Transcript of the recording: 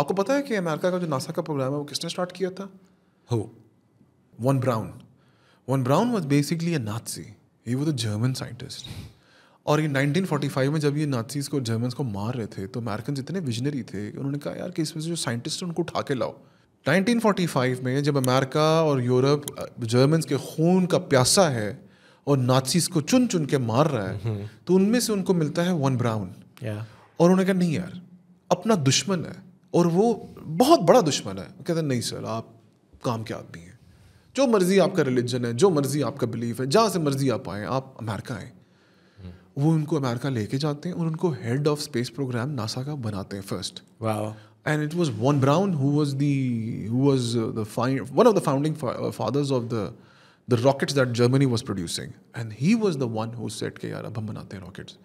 आपको पता है कि अमेरिका का जो नासा का प्रोग्राम है वो किसने स्टार्ट किया था हो von Braun von Braun was basically a Nazi ही वो द जर्मन साइंटिस्ट और ये 1945 में जब ये नाथसीज को जर्मन्स को मार रहे थे तो अमेरिकन इतने विजनरी थे उन्होंने कहा यार कि इसमें से जो साइंटिस्ट हैं उनको उठा के लाओ 1945 में जब अमेरिका और यूरोप जर्मन्स के खून का प्यासा है और नाथसीज को चुन चुन के मार रहा है mm-hmm. तो उनमें से उनको मिलता है वन ब्राउन yeah. और उन्होंने कहा नहीं यार अपना दुश्मन है और वो बहुत बड़ा दुश्मन है कहते हैं नहीं सर आप काम के आदमी हैं जो मर्ज़ी आपका रिलीजन है जो मर्ज़ी आपका बिलीफ है जहाँ से मर्ज़ी आप आएँ आप अमेरिका आएँ वो उनको अमेरिका लेके जाते हैं और उनको head of space programme NASA का बनाते हैं first and it was von Braun who was the who the one of the founding fathers of the the rockets that Germany was producing and he was the one who set के यार अब हम बनाते हैं rockets